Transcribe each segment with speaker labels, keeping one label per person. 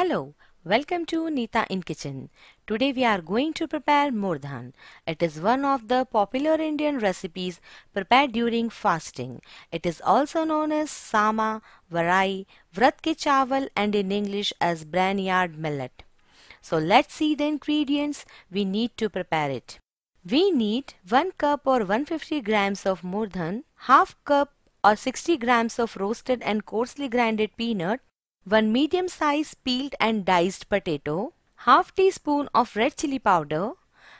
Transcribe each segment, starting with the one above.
Speaker 1: Hello, welcome to Nita in Kitchen. Today we are going to prepare mordhan. It is one of the popular Indian recipes prepared during fasting. It is also known as sama, varai, vrat ke chawal and in English as branyard millet. So let's see the ingredients we need to prepare it. We need 1 cup or 150 grams of mordhan, half cup or 60 grams of roasted and coarsely grinded peanut, 1 medium sized peeled and diced potato, half teaspoon of red chili powder,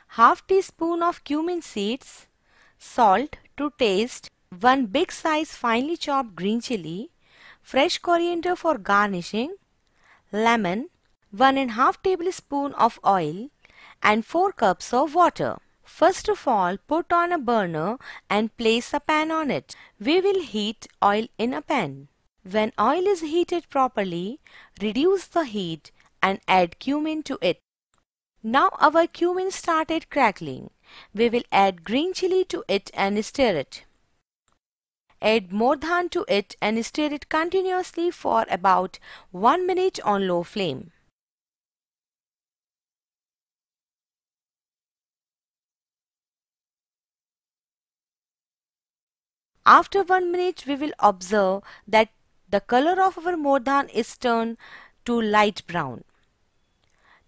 Speaker 1: half teaspoon of cumin seeds, salt to taste, 1 big size finely chopped green chili, fresh coriander for garnishing, lemon, 1 and half tablespoon of oil and 4 cups of water. First of all, put on a burner and place a pan on it. We will heat oil in a pan. When oil is heated properly, reduce the heat and add cumin to it. Now our cumin started crackling. We will add green chili to it and stir it. Add more than to it and stir it continuously for about 1 minute on low flame. After 1 minute we will observe that the color of our modhan is turned to light brown.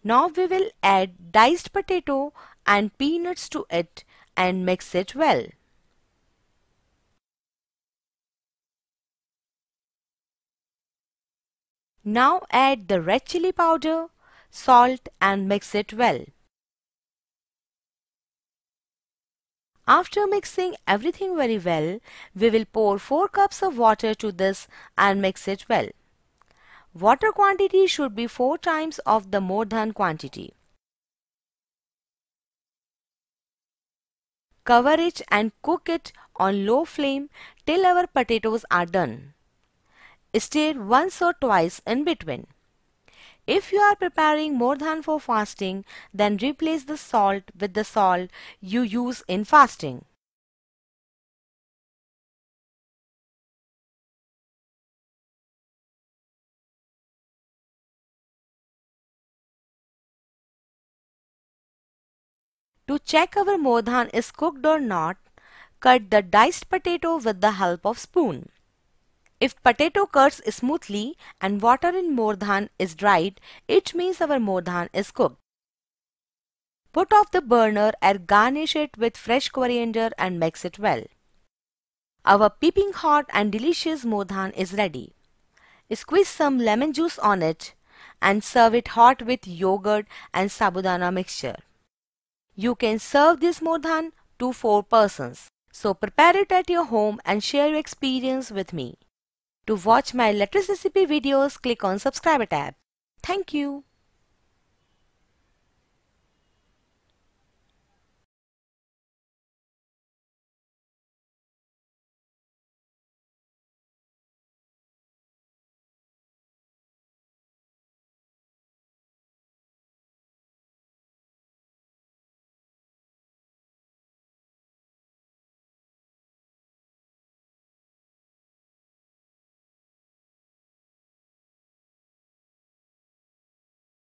Speaker 1: Now we will add diced potato and peanuts to it and mix it well. Now add the red chili powder, salt and mix it well. After mixing everything very well, we will pour 4 cups of water to this and mix it well. Water quantity should be 4 times of the more than quantity. Cover it and cook it on low flame till our potatoes are done. Stir once or twice in between. If you are preparing more than for fasting, then replace the salt with the salt you use in fasting. To check our modhan is cooked or not, cut the diced potato with the help of spoon. If potato curds smoothly and water in mordhan is dried, it means our mordhan is cooked. Put off the burner and garnish it with fresh coriander and mix it well. Our peeping hot and delicious mordhan is ready. Squeeze some lemon juice on it and serve it hot with yogurt and sabudana mixture. You can serve this mordhan to 4 persons. So prepare it at your home and share your experience with me. To watch my latest recipe videos, click on subscribe tab. Thank you.